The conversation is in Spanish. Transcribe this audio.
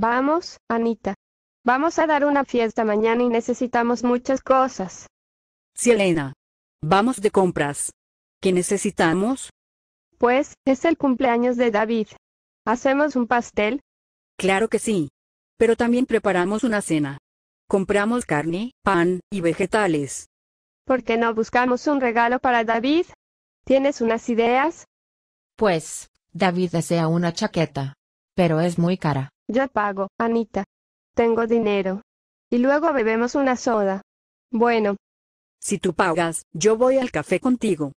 Vamos, Anita. Vamos a dar una fiesta mañana y necesitamos muchas cosas. Sí, Elena. Vamos de compras. ¿Qué necesitamos? Pues, es el cumpleaños de David. ¿Hacemos un pastel? Claro que sí. Pero también preparamos una cena. Compramos carne, pan y vegetales. ¿Por qué no buscamos un regalo para David? ¿Tienes unas ideas? Pues, David desea una chaqueta. Pero es muy cara. Yo pago, Anita. Tengo dinero. Y luego bebemos una soda. Bueno. Si tú pagas, yo voy al café contigo.